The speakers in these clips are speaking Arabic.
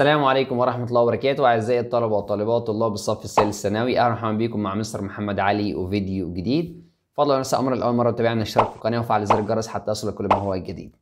السلام عليكم ورحمة الله وبركاته أعزائي الطلبة والطالبات طلاب الصف الثالث الثانوي أهلا وسهلا بكم مع مستر محمد علي وفيديو جديد فضلا ونسى أمر الأول مرة تتابعنا اشترك في القناة وفعل زر الجرس حتى يصلك كل ما هو جديد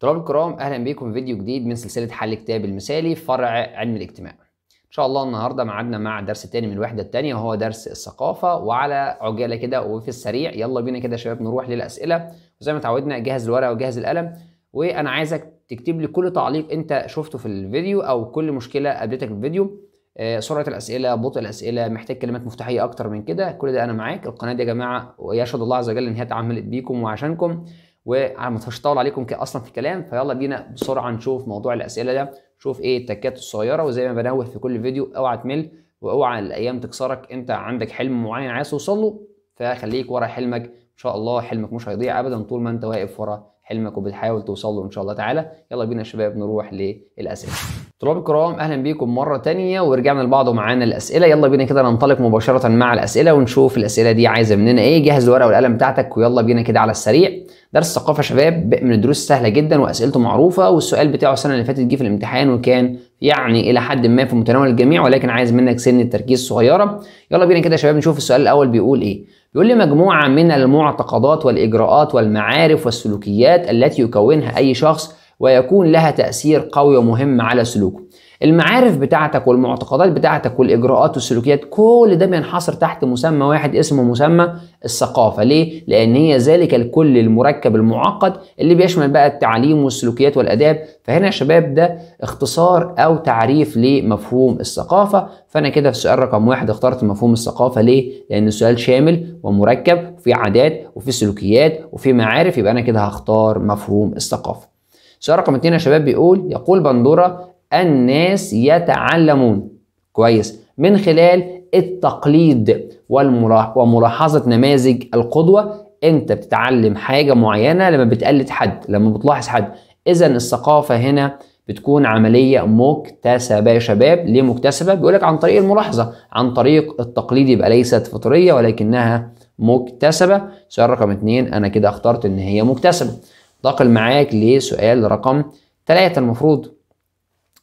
طلاب الكرام أهلا بكم في فيديو جديد من سلسلة حل كتاب المثالي فرع علم الاجتماع إن شاء الله النهاردة معادنا مع الدرس الثاني من الوحدة الثانية وهو درس الثقافة وعلى عجالة كده وفي السريع يلا بينا كده شباب نروح للأسئلة وزي ما اتعودنا جهز الورقة وجهز القلم وانا عايزك تكتب لي كل تعليق انت شفته في الفيديو او كل مشكله قابلتك في الفيديو آه، سرعه الاسئله بطء الاسئله محتاج كلمات مفتاحيه اكتر من كده كل ده انا معاك القناه دي يا جماعه ويشهد الله عز وجل ان هي اتعملت بيكم وعشانكم وما اطول عليكم اصلا في الكلام فيلا بينا بسرعه نشوف موضوع الاسئله ده شوف ايه التكات الصغيره وزي ما بنوه في كل فيديو اوعى تمل واوعى الايام تكسرك انت عندك حلم معين عايز توصل له فخليك ورا حلمك ان شاء الله حلمك مش هيضيع ابدا طول ما انت واقف ورا حلمك وبتحاول توصل له ان شاء الله تعالى يلا بينا يا شباب نروح للاسئله طلاب الكرام اهلا بيكم مره تانية ورجعنا لبعض ومعانا الاسئله يلا بينا كده ننطلق مباشره مع الاسئله ونشوف الاسئله دي عايزه مننا ايه جهز الورقه والقلم بتاعتك ويلا بينا كده على السريع درس الثقافه يا شباب من الدروس السهله جدا واسئلته معروفه والسؤال بتاعه السنه اللي فاتت جه في الامتحان وكان يعني الى حد ما في متناول الجميع ولكن عايز منك سن تركيز صغيره يلا بينا كده يا شباب نشوف السؤال الاول بيقول ايه بيقول لي مجموعه من المعتقدات والاجراءات والمعارف والسلوكيات التي يكونها اي شخص ويكون لها تأثير قوي ومهم على سلوكه المعارف بتاعتك والمعتقدات بتاعتك والاجراءات والسلوكيات كل ده بينحصر تحت مسمى واحد اسمه مسمى الثقافه ليه لان هي ذلك الكل المركب المعقد اللي بيشمل بقى التعليم والسلوكيات والاداب فهنا يا شباب ده اختصار او تعريف لمفهوم الثقافه فانا كده في سؤال رقم واحد اخترت مفهوم الثقافه ليه لان السؤال شامل ومركب وفي عادات وفي سلوكيات وفي معارف يبقى انا كده هختار مفهوم الثقافه سؤال رقم اتنين يا شباب بيقول يقول بندورة الناس يتعلمون كويس من خلال التقليد وملاحظة نماذج القدوة انت بتتعلم حاجة معينة لما بتقلد حد لما بتلاحظ حد اذا الثقافة هنا بتكون عملية مكتسبة يا شباب ليه مكتسبة؟ بيقولك عن طريق الملاحظة عن طريق التقليد يبقى ليست فطرية ولكنها مكتسبة سؤال رقم اتنين أنا كده اخترت إن هي مكتسبة ننتقل معاك لسؤال رقم ثلاثة المفروض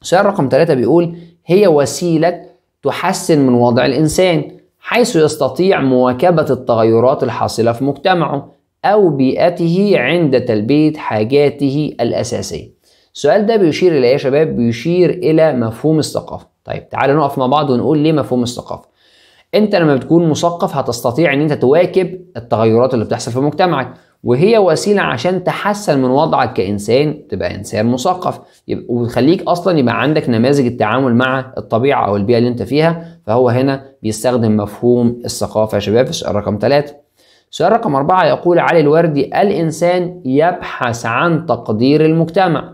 سؤال رقم ثلاثة بيقول هي وسيلة تحسن من وضع الإنسان حيث يستطيع مواكبة التغيرات الحاصلة في مجتمعه أو بيئته عند تلبية حاجاته الأساسية السؤال ده بيشير إلى إيه يا شباب؟ بيشير إلى مفهوم الثقافة طيب تعالى نقف مع بعض ونقول ليه مفهوم الثقافة انت لما بتكون مثقف هتستطيع ان انت تواكب التغيرات اللي بتحصل في مجتمعك وهي وسيله عشان تحسن من وضعك كانسان تبقى انسان مثقف وتخليك اصلا يبقى عندك نماذج التعامل مع الطبيعه او البيئه اللي انت فيها فهو هنا بيستخدم مفهوم الثقافه يا شباب في السؤال رقم ثلاثه. السؤال رقم اربعه يقول علي الوردي الانسان يبحث عن تقدير المجتمع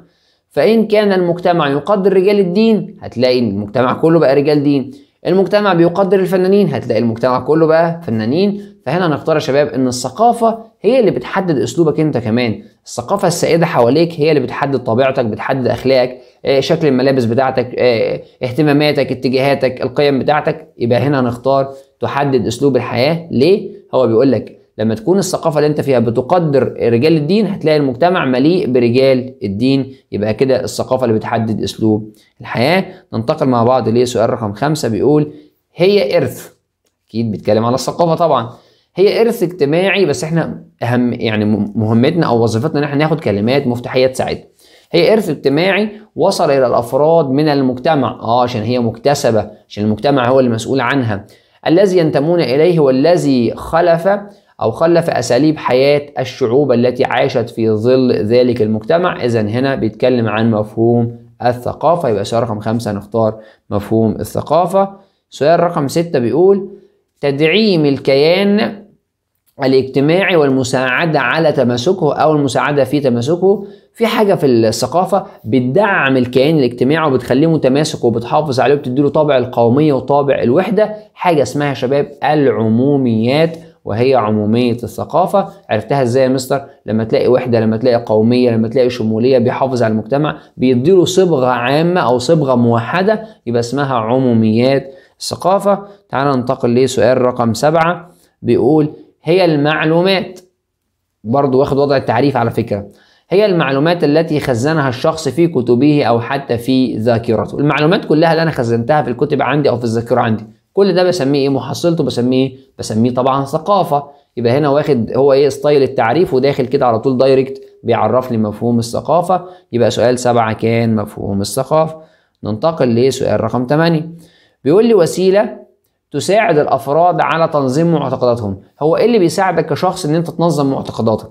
فان كان المجتمع يقدر رجال الدين هتلاقي المجتمع كله بقى رجال دين المجتمع بيقدر الفنانين هتلاقي المجتمع كله بقى فنانين فهنا هنختار يا شباب ان الثقافه هي اللي بتحدد اسلوبك انت كمان الثقافه السائده حواليك هي اللي بتحدد طبيعتك بتحدد اخلاقك آه، شكل الملابس بتاعتك آه، اهتماماتك اتجاهاتك القيم بتاعتك يبقى هنا هنختار تحدد اسلوب الحياه ليه هو بيقول لك لما تكون الثقافة اللي انت فيها بتقدر رجال الدين هتلاقي المجتمع مليء برجال الدين يبقى كده الثقافة اللي بتحدد اسلوب الحياة ننتقل مع بعض لسؤال رقم خمسة بيقول هي ارث اكيد بيتكلم على الثقافة طبعا هي ارث اجتماعي بس احنا اهم يعني مهمتنا او وظيفتنا ان احنا ناخد كلمات مفتاحية تساعدنا هي ارث اجتماعي وصل الى الافراد من المجتمع اه عشان هي مكتسبة عشان المجتمع هو اللي مسؤول عنها الذي ينتمون اليه والذي خلف أو خلف أساليب حياة الشعوب التي عاشت في ظل ذلك المجتمع إذا هنا بيتكلم عن مفهوم الثقافة يبقى سؤال رقم خمسة نختار مفهوم الثقافة سؤال رقم ستة بيقول تدعيم الكيان الاجتماعي والمساعدة على تماسكه أو المساعدة في تماسكه في حاجة في الثقافة بتدعم الكيان الاجتماعي وبتخليه متماسك وبتحافظ عليه وبتديله طابع القومية وطابع الوحدة حاجة اسمها شباب العموميات وهي عموميه الثقافه عرفتها ازاي يا مستر لما تلاقي وحده لما تلاقي قوميه لما تلاقي شموليه بيحافظ على المجتمع بيديله صبغه عامه او صبغه موحده يبقى اسمها عموميات الثقافه تعال ننتقل لسؤال رقم سبعة بيقول هي المعلومات برضه واخد وضع التعريف على فكره هي المعلومات التي خزنها الشخص في كتبه او حتى في ذاكرته المعلومات كلها اللي انا خزنتها في الكتب عندي او في الذاكره عندي كل ده بسميه ايه محصلته بسميه بسميه طبعا ثقافه يبقى هنا واخد هو ايه ستايل التعريف وداخل كده على طول دايركت بيعرف لي مفهوم الثقافه يبقى سؤال سبعة كان مفهوم الثقافه ننتقل لسؤال رقم 8 بيقول لي وسيله تساعد الافراد على تنظيم معتقداتهم هو ايه اللي بيساعدك كشخص ان انت تنظم معتقداتك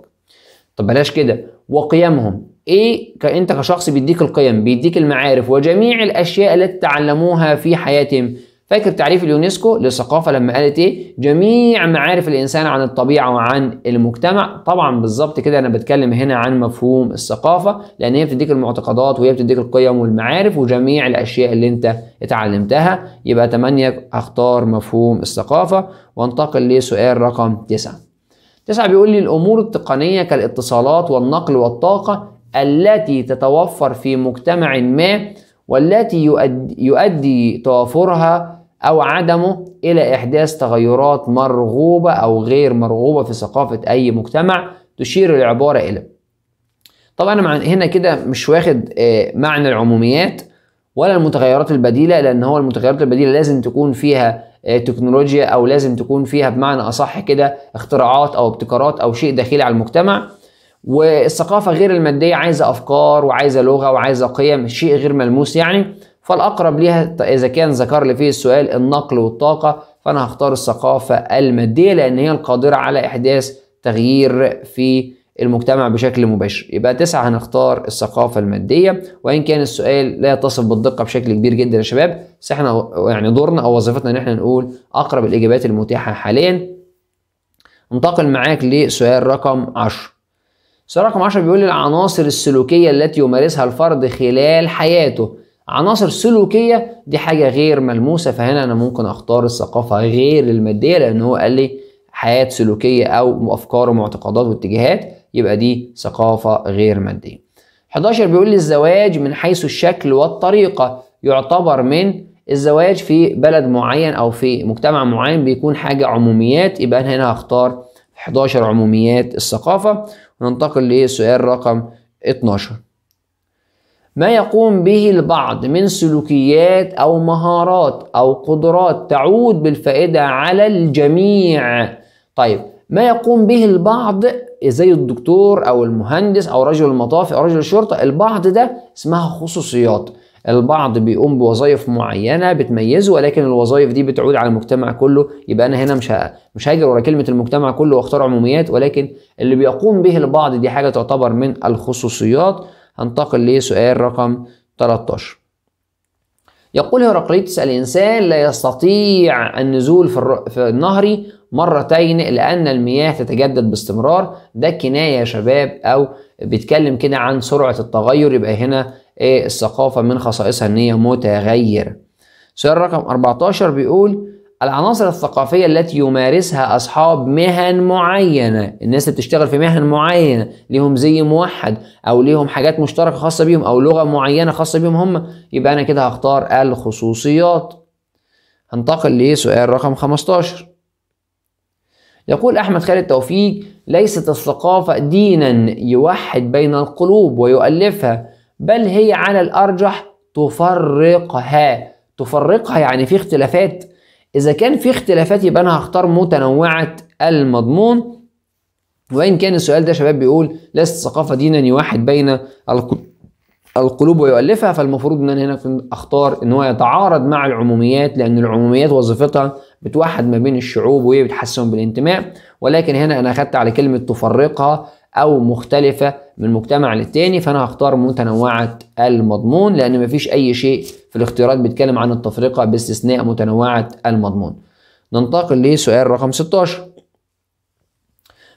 طب بلاش كده وقيمهم ايه انت كشخص بيديك القيم بيديك المعارف وجميع الاشياء التي تعلموها في حياتهم فاكر تعريف اليونسكو للثقافه لما قالت ايه جميع معارف الانسان عن الطبيعه وعن المجتمع طبعا بالظبط كده انا بتكلم هنا عن مفهوم الثقافه لان هي بتديك المعتقدات وهي بتديك القيم والمعارف وجميع الاشياء اللي انت اتعلمتها يبقى 8 هختار مفهوم الثقافه وانتقل لسؤال رقم 9 9 بيقول لي الامور التقنيه كالاتصالات والنقل والطاقه التي تتوفر في مجتمع ما والتي يؤدي, يؤدي توافرها أو عدمه إلى إحداث تغيرات مرغوبة أو غير مرغوبة في ثقافة أي مجتمع تشير العبارة إلى طبعا أنا هنا كده مش واخد آه، معنى العموميات ولا المتغيرات البديلة لأن هو المتغيرات البديلة لازم تكون فيها آه، تكنولوجيا أو لازم تكون فيها بمعنى أصح كده اختراعات أو ابتكارات أو شيء داخلي على المجتمع والثقافة غير المادية عايزة أفكار وعايزة لغة وعايزة قيم شيء غير ملموس يعني فالأقرب ليها إذا كان ذكر لي فيه السؤال النقل والطاقة فأنا هختار الثقافة المادية لأن هي القادرة على إحداث تغيير في المجتمع بشكل مباشر يبقى تسعة هنختار الثقافة المادية وإن كان السؤال لا يتصف بالدقة بشكل كبير جدا يا شباب بس احنا يعني دورنا أو وظيفتنا إن احنا نقول أقرب الإجابات المتاحة حاليا انتقل معاك لسؤال رقم 10 سؤال رقم 10 بيقول العناصر السلوكية التي يمارسها الفرد خلال حياته عناصر سلوكيه دي حاجه غير ملموسه فهنا انا ممكن اختار الثقافه غير الماديه لان هو قال لي حياه سلوكيه او افكار ومعتقدات واتجاهات يبقى دي ثقافه غير ماديه 11 بيقول لي الزواج من حيث الشكل والطريقه يعتبر من الزواج في بلد معين او في مجتمع معين بيكون حاجه عموميات يبقى انا هنا هختار 11 عموميات الثقافه وننتقل لسؤال رقم 12 ما يقوم به البعض من سلوكيات أو مهارات أو قدرات تعود بالفائدة على الجميع طيب ما يقوم به البعض زي الدكتور أو المهندس أو رجل المطافي أو رجل الشرطة البعض ده اسمها خصوصيات البعض بيقوم بوظائف معينه بتميزه ولكن الوظائف دي بتعود على المجتمع كله يبقى انا هنا مش مش هاجر ورا كلمه المجتمع كله واختار عموميات ولكن اللي بيقوم به البعض دي حاجه تعتبر من الخصوصيات هنتقل لسؤال رقم 13 يقول هيراقليطس الإنسان لا يستطيع النزول في, في النهر مرتين لأن المياه تتجدد باستمرار ده كناية يا شباب أو بيتكلم كده عن سرعة التغير يبقى هنا إيه، الثقافة من خصائصها إن هي متغيرة سؤال رقم 14 بيقول العناصر الثقافية التي يمارسها أصحاب مهن معينة الناس اللي بتشتغل في مهن معينة ليهم زي موحد أو ليهم حاجات مشتركة خاصة بيهم أو لغة معينة خاصة بيهم هم يبقى أنا كده هختار الخصوصيات هنتقل لسؤال رقم 15 يقول أحمد خالد توفيق ليست الثقافة دينا يوحد بين القلوب ويؤلفها بل هي على الأرجح تفرقها تفرقها يعني في اختلافات إذا كان في اختلافات يبقى أنا هختار متنوعة المضمون وإن كان السؤال ده شباب بيقول ليست الثقافة دينا يوحد بين القلوب ويؤلفها فالمفروض ان انا هنا اختار ان هو يتعارض مع العموميات لان العموميات وظيفتها بتوحد ما بين الشعوب وهي بتحسن بالانتماء ولكن هنا انا اخدت على كلمه تفرقها او مختلفه من مجتمع للتاني فانا هختار متنوعه المضمون لان مفيش اي شيء في الاختيارات بيتكلم عن التفرقه باستثناء متنوعه المضمون ننتقل لسؤال رقم 16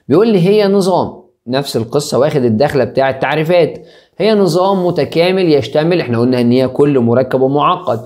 بيقول لي هي نظام نفس القصه واخد الدخله بتاع التعريفات هي نظام متكامل يشتمل احنا قلنا ان هي كل مركب ومعقد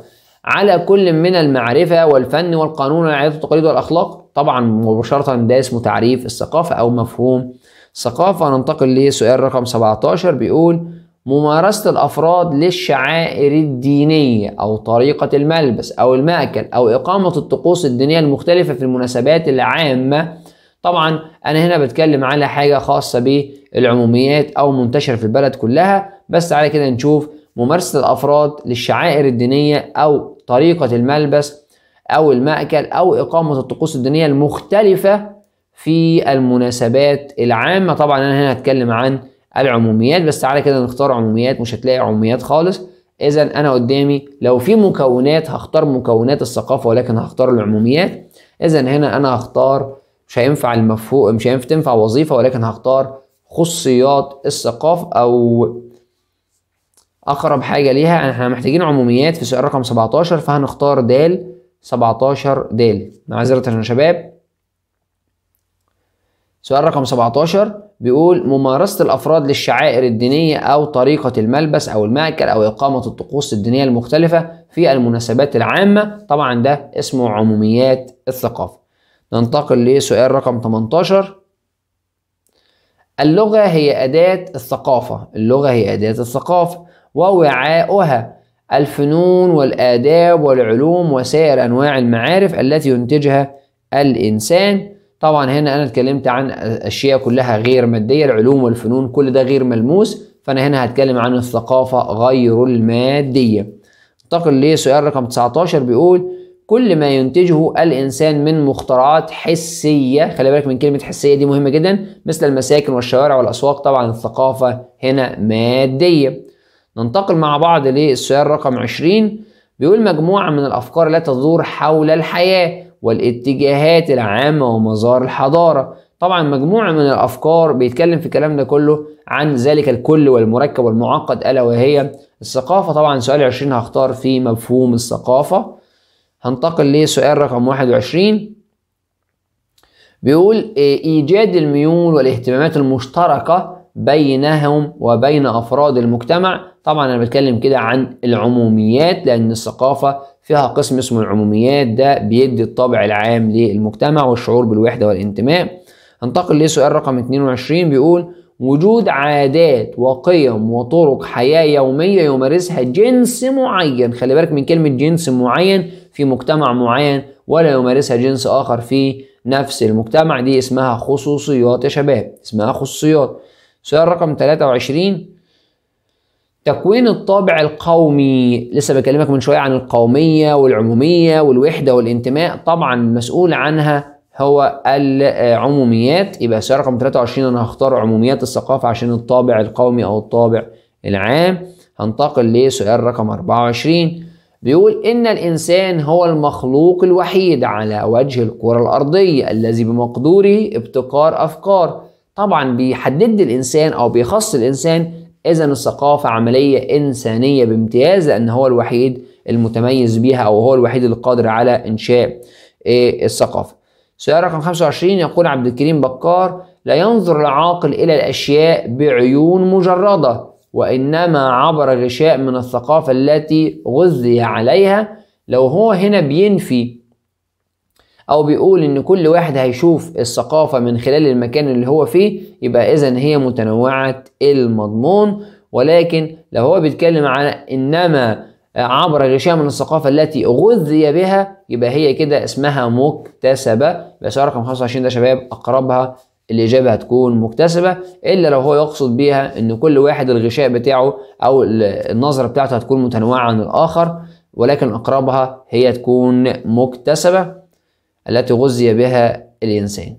على كل من المعرفة والفن والقانون والعادات والتقاليد والأخلاق طبعا مباشرة ده اسمه تعريف الثقافة أو مفهوم ثقافة ننتقل لسؤال رقم 17 بيقول ممارسة الأفراد للشعائر الدينية أو طريقة الملبس أو المأكل أو إقامة الطقوس الدينية المختلفة في المناسبات العامة طبعا أنا هنا بتكلم على حاجة خاصة بالعموميات أو منتشرة في البلد كلها بس على كده نشوف ممارسة الأفراد للشعائر الدينية أو طريقة الملبس أو المأكل أو إقامة الطقوس الدينية المختلفة في المناسبات العامة طبعا أنا هنا هتكلم عن العموميات بس تعالى كده نختار عموميات مش هتلاقي عموميات خالص إذا أنا قدامي لو في مكونات هختار مكونات الثقافة ولكن هختار العموميات إذا هنا أنا هختار مش هينفع المفهوم مش هينفع تنفع وظيفة ولكن هختار خصيات الثقافة أو أقرب حاجة ليها إحنا محتاجين عموميات في سؤال رقم 17 فهنختار د 17 د معذرة يا شباب سؤال رقم 17 بيقول ممارسة الأفراد للشعائر الدينية أو طريقة الملبس أو المأكل أو إقامة الطقوس الدينية المختلفة في المناسبات العامة طبعا ده اسمه عموميات الثقافة ننتقل لسؤال رقم 18 اللغة هي أداة الثقافة اللغة هي أداة الثقافة ووعاؤها الفنون والآداب والعلوم وسائر أنواع المعارف التي ينتجها الإنسان طبعا هنا انا اتكلمت عن اشياء كلها غير ماديه العلوم والفنون كل ده غير ملموس فانا هنا هتكلم عن الثقافه غير الماديه انتقل لسؤال رقم 19 بيقول كل ما ينتجه الانسان من مخترعات حسيه خلي بالك من كلمه حسيه دي مهمه جدا مثل المساكن والشوارع والاسواق طبعا الثقافه هنا ماديه ننتقل مع بعض للسؤال رقم 20 بيقول مجموعه من الافكار لا تدور حول الحياه والاتجاهات العامة ومظاهر الحضارة طبعا مجموعة من الأفكار بيتكلم في الكلام ده كله عن ذلك الكل والمركب والمعقد ألا وهي الثقافة طبعا سؤال 20 هختار فيه مفهوم الثقافة هنتقل لسؤال رقم 21 بيقول إيجاد الميول والاهتمامات المشتركة بينهم وبين أفراد المجتمع طبعا أنا بتكلم كده عن العموميات لأن الثقافة فيها قسم اسمه العموميات ده بيدي الطابع العام للمجتمع والشعور بالوحدة والانتماء هنتقل لسؤال رقم 22 بيقول وجود عادات وقيم وطرق حياة يومية يمارسها جنس معين خلي بالك من كلمة جنس معين في مجتمع معين ولا يمارسها جنس آخر في نفس المجتمع دي اسمها خصوصيات يا شباب اسمها خصوصيات سؤال رقم 23 تكوين الطابع القومي لسه بكلمك من شويه عن القوميه والعموميه والوحده والانتماء طبعا المسؤول عنها هو العموميات يبقى سؤال رقم 23 انا هختار عموميات الثقافه عشان الطابع القومي او الطابع العام هنتقل لسؤال رقم 24 بيقول إن الإنسان هو المخلوق الوحيد على وجه الكرة الأرضية الذي بمقدوره ابتكار أفكار طبعا بيحدد الانسان او بيخص الانسان اذا الثقافه عمليه انسانيه بامتياز لان هو الوحيد المتميز بيها او هو الوحيد القادر على انشاء إيه، الثقافه سؤال رقم 25 يقول عبد الكريم بكار لا ينظر العاقل الى الاشياء بعيون مجرده وانما عبر غشاء من الثقافه التي غذي عليها لو هو هنا بينفي او بيقول ان كل واحد هيشوف الثقافه من خلال المكان اللي هو فيه يبقى اذا هي متنوعه المضمون ولكن لو هو بيتكلم على انما عبر غشاء من الثقافه التي غذي بها يبقى هي كده اسمها مكتسبه بس رقم 25 ده شباب اقربها الإجابة هتكون مكتسبة إلا لو هو يقصد بيها إن كل واحد الغشاء بتاعه أو النظرة بتاعته هتكون متنوعة عن الآخر ولكن أقربها هي تكون مكتسبة التي غذي بها الإنسان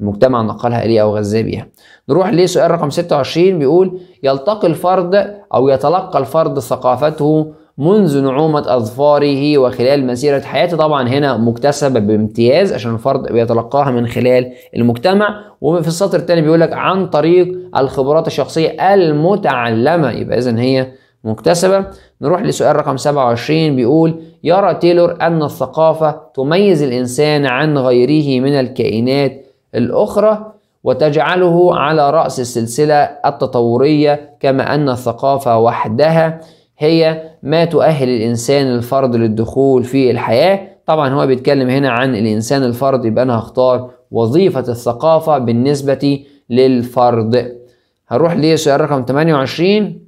المجتمع نقلها إليه أو غذاه بيها نروح لسؤال رقم 26 بيقول يلتقي الفرد أو يتلقى الفرد ثقافته منذ نعومة أظفاره وخلال مسيرة حياته طبعا هنا مكتسبة بامتياز عشان الفرد بيتلقاها من خلال المجتمع وفي السطر الثاني بيقول لك عن طريق الخبرات الشخصية المتعلمة يبقى إذا هي مكتسبة نروح لسؤال رقم 27 بيقول يرى تيلور أن الثقافة تميز الإنسان عن غيره من الكائنات الأخرى وتجعله على رأس السلسلة التطورية كما أن الثقافة وحدها هي ما تؤهل الإنسان الفرد للدخول في الحياة طبعا هو بيتكلم هنا عن الإنسان الفرد يبقى أنا هختار وظيفة الثقافة بالنسبة للفرد هنروح لسؤال رقم 28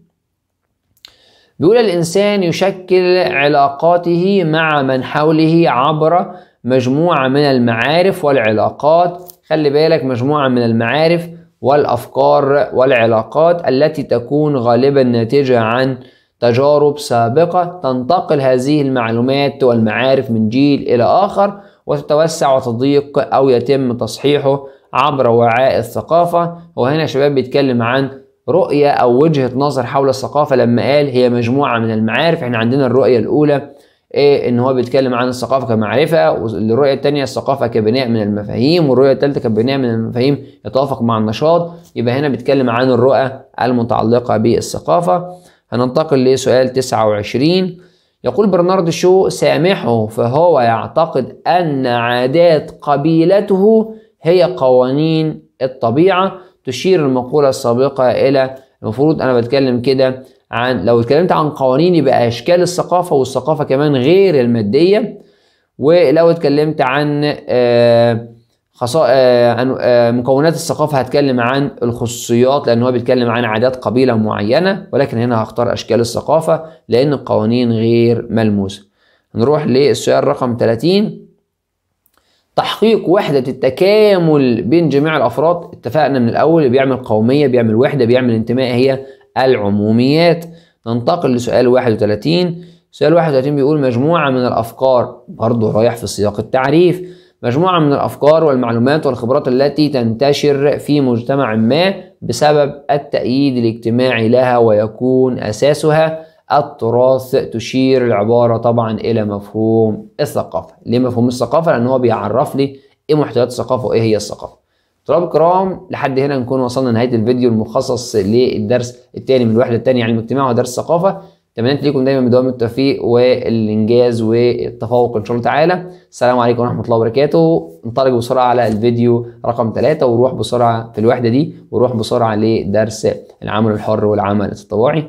بيقول الإنسان يشكل علاقاته مع من حوله عبر مجموعة من المعارف والعلاقات خلي بالك مجموعة من المعارف والأفكار والعلاقات التي تكون غالبا ناتجة عن تجارب سابقة تنتقل هذه المعلومات والمعارف من جيل إلى آخر وتتوسع وتضيق أو يتم تصحيحه عبر وعاء الثقافة وهنا شباب بيتكلم عن رؤية أو وجهة نظر حول الثقافة لما قال هي مجموعة من المعارف احنا عندنا الرؤية الأولى إيه ان هو بيتكلم عن الثقافة كمعرفة والرؤية الثانية الثقافة كبناء من المفاهيم والرؤية الثالثة كبناء من المفاهيم يتوافق مع النشاط يبقى هنا بيتكلم عن الرؤى المتعلقة بالثقافة هننتقل لسؤال 29 يقول برنارد شو سامحه فهو يعتقد أن عادات قبيلته هي قوانين الطبيعة تشير المقولة السابقة إلى المفروض أنا بتكلم كده عن لو اتكلمت عن قوانين يبقى أشكال الثقافة والثقافة كمان غير المادية ولو اتكلمت عن آه، خصائص آه، آه، مكونات الثقافة هتكلم عن الخصوصيات لأن هو بيتكلم عن عادات قبيلة معينة ولكن هنا هختار أشكال الثقافة لأن القوانين غير ملموسة. نروح للسؤال رقم 30 تحقيق وحدة التكامل بين جميع الأفراد اتفقنا من الأول بيعمل قومية بيعمل وحدة بيعمل انتماء هي العموميات ننتقل لسؤال 31 سؤال 31 بيقول مجموعة من الأفكار برضه رايح في سياق التعريف مجموعة من الأفكار والمعلومات والخبرات التي تنتشر في مجتمع ما بسبب التأييد الاجتماعي لها ويكون أساسها التراث تشير العبارة طبعا إلى مفهوم الثقافة ليه مفهوم الثقافة؟ لأن هو بيعرف لي إيه محتويات الثقافة وإيه هي الثقافة طلاب الكرام لحد هنا نكون وصلنا لنهاية الفيديو المخصص للدرس الثاني من الوحدة الثانية علم الاجتماع ودرس الثقافة تمنيت ليكم دايما بدوام التوفيق والإنجاز والتفوق إن شاء الله تعالى السلام عليكم ورحمة الله وبركاته انطلق بسرعة على الفيديو رقم ثلاثة وروح بسرعة في الوحدة دي وروح بسرعة لدرس العمل الحر والعمل التطوعي